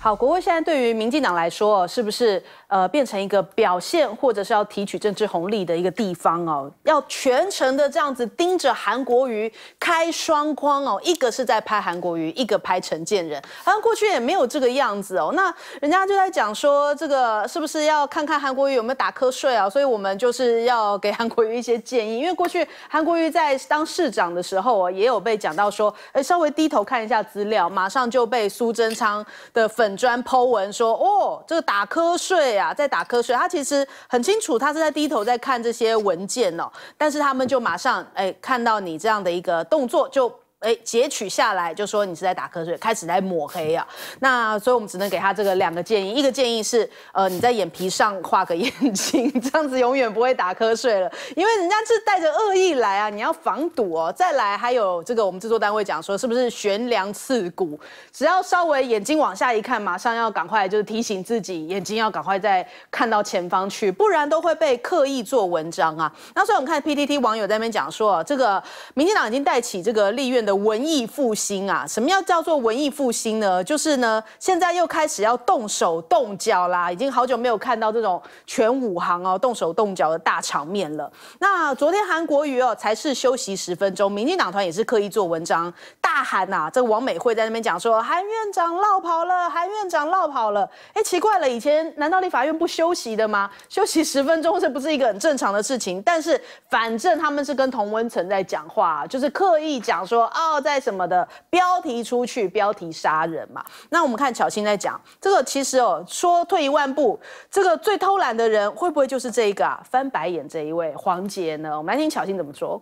好，国会现在对于民进党来说，是不是呃变成一个表现或者是要提取政治红利的一个地方哦？要全程的这样子盯着韩国瑜开双框哦，一个是在拍韩国瑜，一个拍陈建仁，好像过去也没有这个样子哦。那人家就在讲说，这个是不是要看看韩国瑜有没有打瞌睡啊？所以我们就是要给韩国瑜一些建议，因为过去韩国瑜在当市长的时候啊，也有被讲到说，哎，稍微低头看一下资料，马上就被苏贞昌的粉。专剖文说，哦，这个打瞌睡啊，在打瞌睡。他其实很清楚，他是在低头在看这些文件哦，但是他们就马上哎，看到你这样的一个动作就。哎，截取下来就说你是在打瞌睡，开始在抹黑啊。那所以，我们只能给他这个两个建议。一个建议是，呃，你在眼皮上画个眼睛，这样子永远不会打瞌睡了。因为人家是带着恶意来啊，你要防堵哦。再来，还有这个我们制作单位讲说，是不是悬梁刺骨？只要稍微眼睛往下一看，马上要赶快就是提醒自己，眼睛要赶快再看到前方去，不然都会被刻意做文章啊。那所以我们看 PTT 网友在那边讲说，这个民进党已经带起这个立院。的文艺复兴啊，什么要叫做文艺复兴呢？就是呢，现在又开始要动手动脚啦，已经好久没有看到这种全五行哦动手动脚的大场面了。那昨天韩国瑜哦才是休息十分钟，民进党团也是刻意做文章，大喊呐，这个王美惠在那边讲说，韩院长落跑了，韩院长落跑了。哎，奇怪了，以前难道立法院不休息的吗？休息十分钟这不是一个很正常的事情？但是反正他们是跟童文成在讲话，就是刻意讲说。哦，在什么的标题出去，标题杀人嘛？那我们看巧心在讲这个，其实哦，说退一万步，这个最偷懒的人会不会就是这一个啊？翻白眼这一位黄杰呢？我们来听巧心怎么说。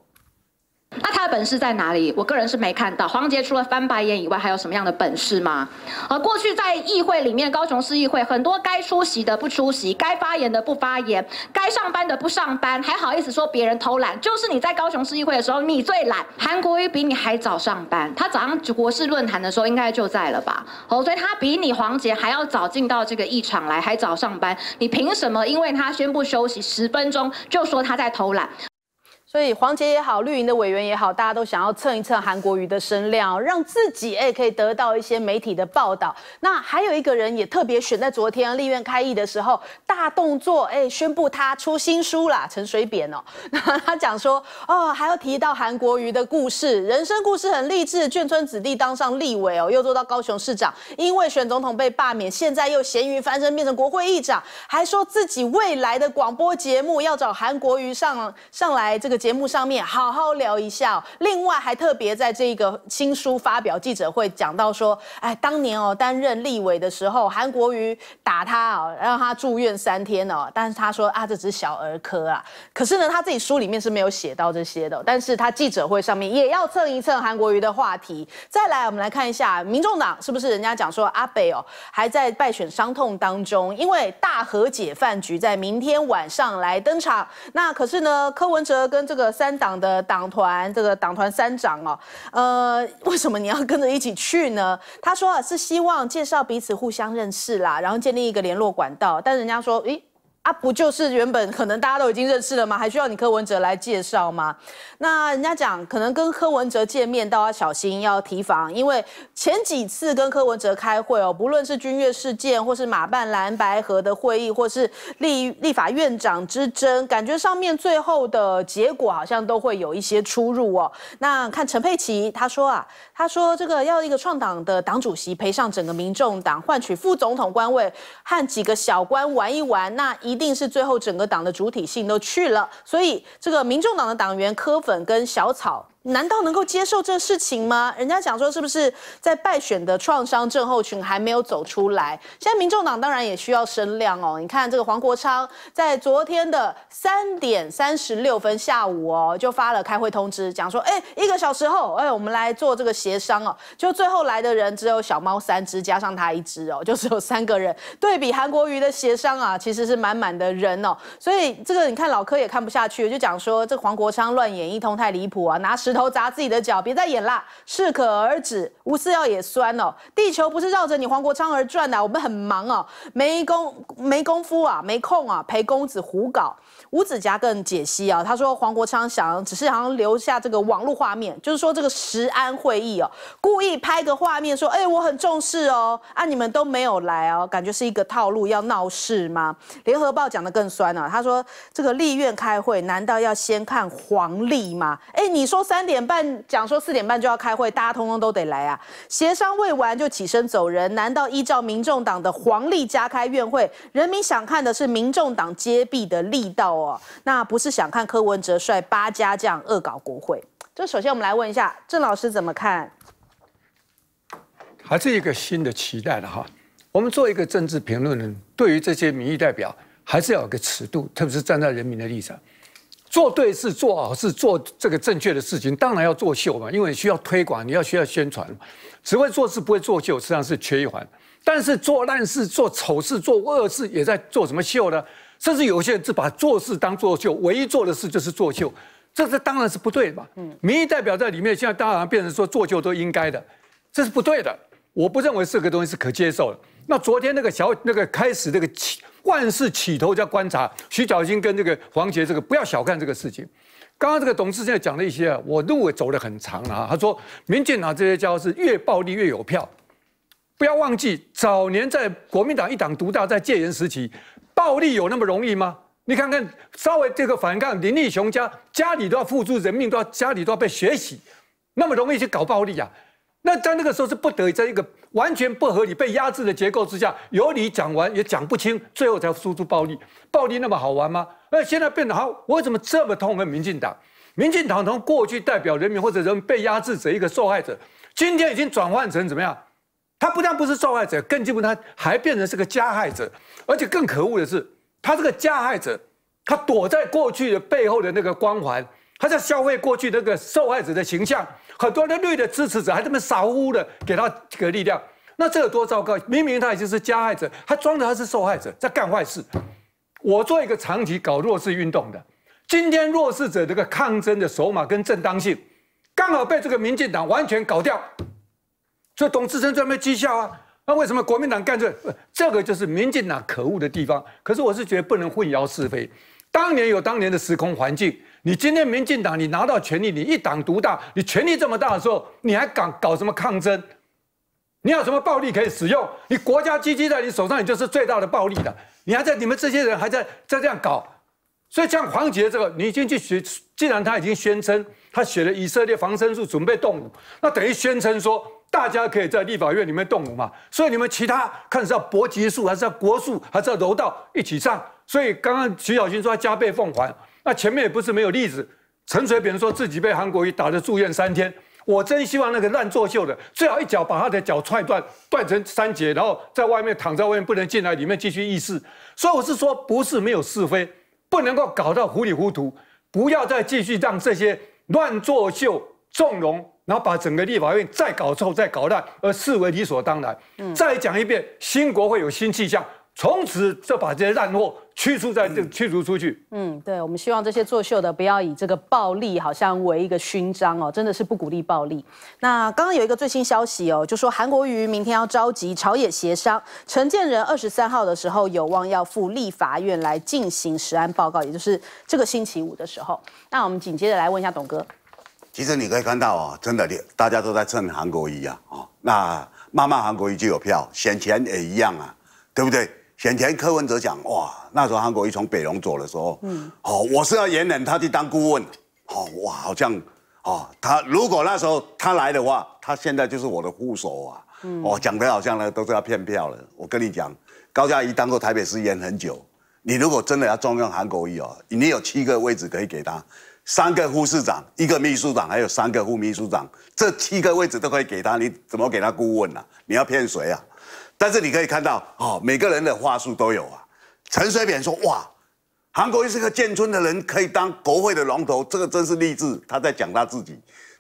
那他的本事在哪里？我个人是没看到黄杰除了翻白眼以外，还有什么样的本事吗？而过去在议会里面，高雄市议会很多该出席的不出席，该发言的不发言，该上班的不上班，还好意思说别人偷懒？就是你在高雄市议会的时候，你最懒。韩国瑜比你还早上班，他早上国事论坛的时候应该就在了吧？哦，所以他比你黄杰还要早进到这个议场来，还早上班。你凭什么？因为他宣布休息十分钟，就说他在偷懒？所以黄杰也好，绿营的委员也好，大家都想要蹭一蹭韩国瑜的声量，让自己哎可以得到一些媒体的报道。那还有一个人也特别选在昨天立院开议的时候大动作哎宣布他出新书啦，陈水扁哦，他讲说哦还要提到韩国瑜的故事，人生故事很励志，眷村子弟当上立委哦，又做到高雄市长，因为选总统被罢免，现在又咸鱼翻身变成国会议长，还说自己未来的广播节目要找韩国瑜上上来这个。节目上面好好聊一下。另外，还特别在这个新书发表记者会讲到说，哎，当年哦担任立委的时候，韩国瑜打他哦，让他住院三天哦。但是他说啊，这只是小儿科啊。可是呢，他自己书里面是没有写到这些的。但是他记者会上面也要蹭一蹭韩国瑜的话题。再来，我们来看一下，民众党是不是人家讲说阿北哦还在败选伤痛当中？因为大和解饭局在明天晚上来登场。那可是呢，柯文哲跟这个三党的党团，这个党团三长哦，呃，为什么你要跟着一起去呢？他说啊，是希望介绍彼此互相认识啦，然后建立一个联络管道，但人家说，诶。啊，不就是原本可能大家都已经认识了吗？还需要你柯文哲来介绍吗？那人家讲，可能跟柯文哲见面都要小心，要提防，因为前几次跟柯文哲开会哦，不论是军乐事件，或是马办蓝白合的会议，或是立立法院长之争，感觉上面最后的结果好像都会有一些出入哦。那看陈佩琪，他说啊，他说这个要一个创党的党主席陪上整个民众党，换取副总统官位和几个小官玩一玩，那一。一定是最后整个党的主体性都去了，所以这个民众党的党员科粉跟小草。难道能够接受这事情吗？人家讲说，是不是在败选的创伤症候群还没有走出来？现在民众党当然也需要声量哦。你看这个黄国昌在昨天的三点三十六分下午哦，就发了开会通知，讲说，哎，一个小时后，哎，我们来做这个协商哦。就最后来的人只有小猫三只，加上他一只哦，就只有三个人。对比韩国瑜的协商啊，其实是满满的人哦。所以这个你看老柯也看不下去，就讲说，这黄国昌乱演一通太离谱啊，拿十。头砸自己的脚，别再演啦，适可而止。吴思耀也酸哦，地球不是绕着你黄国昌而转的，我们很忙哦，没工没功夫啊，没空啊陪公子胡搞。吴子嘉更解析啊，他说黄国昌想只是好像留下这个网络画面，就是说这个十安会议哦，故意拍个画面说，哎，我很重视哦，啊你们都没有来哦，感觉是一个套路要闹事吗？联合报讲的更酸了，他说这个立院开会难道要先看黄历吗？哎，你说三。点半讲说四点半就要开会，大家通通都得来啊！协商未完就起身走人，难道依照民众党的黄历加开院会？人民想看的是民众党接臂的力道哦，那不是想看柯文哲率八家这样恶搞国会。这首先我们来问一下郑老师怎么看？还是一个新的期待的哈。我们做一个政治评论人，对于这些民意代表，还是要有个尺度，特别是站在人民的立场。做对事、做好事、做这个正确的事情，当然要做秀嘛，因为需要推广，你要需要宣传只会做事不会做秀，实际上是缺一环。但是做烂事、做丑事、做恶事，也在做什么秀呢？甚至有些人是把做事当作秀，唯一做的事就是作秀，这这当然是不对的嘛。嗯，民意代表在里面，现在当然变成说作秀都应该的，这是不对的。我不认为这个东西是可接受的。那昨天那个小那个开始那个起万事起头在观察徐小新跟这个黄杰这个不要小看这个事情，刚刚这个董志在讲了一些啊，我路走得很长了他说民进党这些家伙是越暴力越有票，不要忘记早年在国民党一党独大在戒严时期，暴力有那么容易吗？你看看稍微这个反抗林立雄家家里都要付出人命都要家里都要被血洗，那么容易去搞暴力啊？那在那个时候是不得已，在一个完全不合理、被压制的结构之下，有理讲完也讲不清，最后才输出暴力。暴力那么好玩吗？那现在变得好，我怎么这么痛恨民进党？民进党从过去代表人民或者人民被压制者一个受害者，今天已经转换成怎么样？他不但不是受害者，更进步他还变成是个加害者，而且更可恶的是，他这个加害者，他躲在过去的背后的那个光环。他在消费过去那个受害者的形象，很多的绿的支持者还这么傻乎乎的给他这个力量，那这有多糟糕？明明他已经是加害者，他装的他是受害者，在干坏事。我做一个长期搞弱势运动的，今天弱势者这个抗争的筹码跟正当性，刚好被这个民进党完全搞掉，所以董志成专门讥笑啊。那为什么国民党干这？这个就是民进党可恶的地方。可是我是觉得不能混淆是非，当年有当年的时空环境。你今天民进党，你拿到权力，你一党独大，你权力这么大的时候，你还敢搞什么抗争？你有什么暴力可以使用？你国家机器在你手上，你就是最大的暴力了。你还在你们这些人还在在这样搞，所以像黄杰这个，你已经去学，既然他已经宣称他写了以色列防身术，准备动武，那等于宣称说大家可以在立法院里面动武嘛。所以你们其他看是要搏击术，还是要国术，还是要柔道一起上。所以刚刚徐小军说他加倍奉还。那前面也不是没有例子，陈水扁说自己被韩国瑜打得住院三天，我真希望那个乱作秀的最好一脚把他的脚踹断，断成三截，然后在外面躺在外面不能进来，里面继续议事。所以我是说，不是没有是非，不能够搞到糊里糊涂，不要再继续让这些乱作秀纵容，然后把整个立法院再搞臭、再搞烂，而视为理所当然。嗯，再讲一遍，新国会有新气象，从此就把这些烂货。驱逐在这，驱逐出去。嗯，对，我们希望这些作秀的不要以这个暴力好像为一个勋章哦，真的是不鼓励暴力。那刚刚有一个最新消息哦，就说韩国瑜明天要召集朝野协商，陈建仁二十三号的时候有望要赴立法院来进行实案报告，也就是这个星期五的时候。那我们紧接着来问一下董哥。其实你可以看到哦，真的，大家都在蹭韩国瑜啊。哦，那慢慢韩国瑜就有票，选钱也一样啊，对不对？先前柯文哲讲哇，那时候韩国瑜从北龙走的时候，嗯，好，我是要延揽他去当顾问，好哇，好像，哦，他如果那时候他来的话，他现在就是我的副手啊，嗯，哦，讲的好像呢都是要骗票了。我跟你讲，高嘉怡当过台北市演很久，你如果真的要重用韩国瑜哦，你有七个位置可以给他，三个副市长，一个秘书长，还有三个副秘书长，这七个位置都可以给他，你怎么给他顾问呢？你要骗谁啊？但是你可以看到，哦，每个人的话术都有啊。陈水扁说：“哇，韩国瑜是个建村的人，可以当国会的龙头，这个真是励志。”他在讲他自己。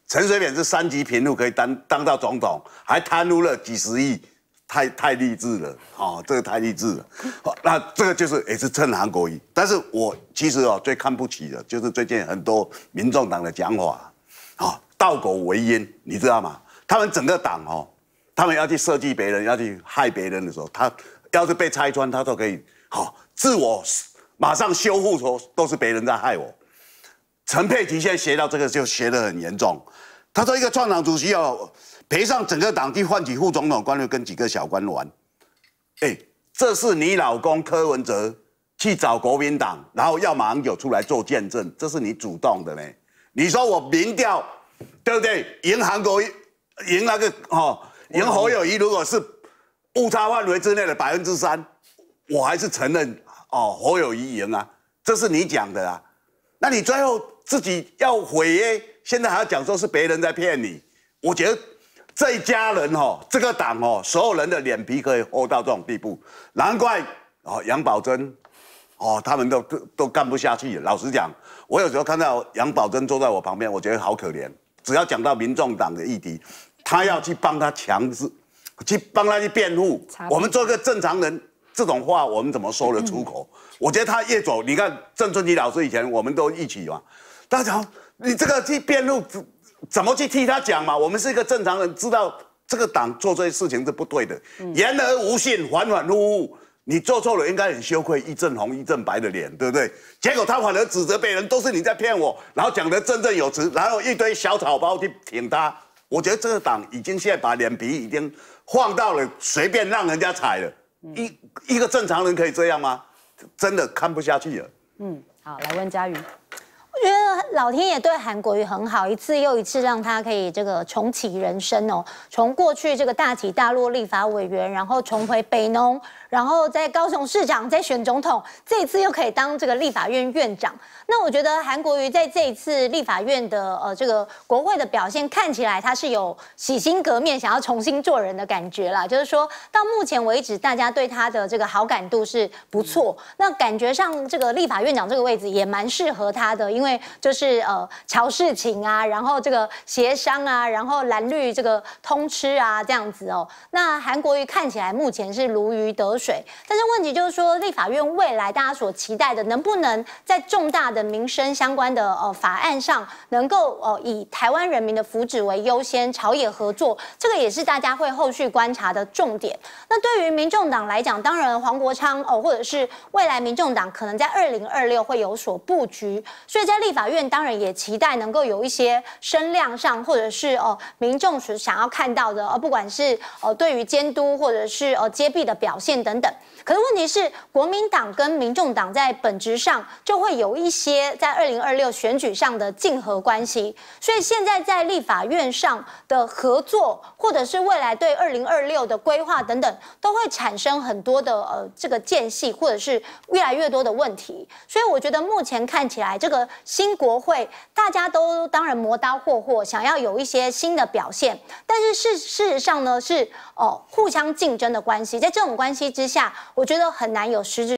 陈水扁是三级贫路，可以当当到总统，还贪污了几十亿，太太励志了，哦，这个太励志了。那这个就是也是趁韩国瑜。但是我其实哦，最看不起的就是最近很多民众党的讲法，哦，倒狗为因，你知道吗？他们整个党哦。他们要去设计别人，要去害别人的时候，他要是被拆穿，他都可以好，自我马上修复说都是别人在害我。陈佩琪现在学到这个就学得很严重。他说一个创党主席要赔上整个党去换取副总统官位跟几个小官玩。哎，这是你老公柯文哲去找国民党，然后要马英九出来做见证，这是你主动的呢。你说我民调对不对？赢韩国赢那个哈？赢侯友谊如果是误差范围之内的百分之三，我还是承认哦，侯友谊赢啊，这是你讲的啊。那你最后自己要毁约，现在还要讲说是别人在骗你，我觉得这一家人哦，这个党哦，所有人的脸皮可以厚到这种地步，难怪哦，杨宝珍哦，他们都都都干不下去。老实讲，我有时候看到杨宝珍坐在我旁边，我觉得好可怜。只要讲到民众党的议题。他要去帮他强制，去帮他去辩护。我们做个正常人，这种话我们怎么说得出口？我觉得他越走，你看郑春吉老师以前，我们都一起嘛，大家你这个去辩护，怎么去替他讲嘛？我们是一个正常人，知道这个党做这些事情是不对的，言而无信，反反复复。你做错了应该很羞愧，一阵红一阵白的脸，对不对？结果他反而指责别人，都是你在骗我，然后讲得振振有词，然后一堆小草包去挺他。我觉得这个党已经现在把脸皮已经放到了，随便让人家踩了。一一个正常人可以这样吗？真的看不下去了。嗯，好，来问嘉榆。觉得老天爷对韩国瑜很好，一次又一次让他可以这个重启人生哦。从过去这个大起大落，立法委员，然后重回北农，然后在高雄市长，再选总统，这一次又可以当这个立法院院长。那我觉得韩国瑜在这一次立法院的呃这个国会的表现，看起来他是有洗心革面，想要重新做人的感觉啦。就是说到目前为止，大家对他的这个好感度是不错。那感觉上这个立法院长这个位置也蛮适合他的，因为。因为就是呃，乔事情啊，然后这个协商啊，然后蓝绿这个通吃啊，这样子哦。那韩国瑜看起来目前是如鱼得水，但是问题就是说，立法院未来大家所期待的，能不能在重大的民生相关的呃法案上，能够呃以台湾人民的福祉为优先，朝野合作，这个也是大家会后续观察的重点。那对于民众党来讲，当然黄国昌哦，或者是未来民众党可能在二零二六会有所布局，所以在。立法院当然也期待能够有一些声量上，或者是哦民众所想要看到的，呃，不管是呃对于监督，或者是呃揭弊的表现等等。可是问题是，国民党跟民众党在本质上就会有一些在二零二六选举上的竞合关系，所以现在在立法院上的合作，或者是未来对二零二六的规划等等，都会产生很多的呃这个间隙，或者是越来越多的问题。所以我觉得目前看起来这个。新国会，大家都当然磨刀霍霍，想要有一些新的表现。但是事事实上呢，是哦，互相竞争的关系，在这种关系之下，我觉得很难有实质。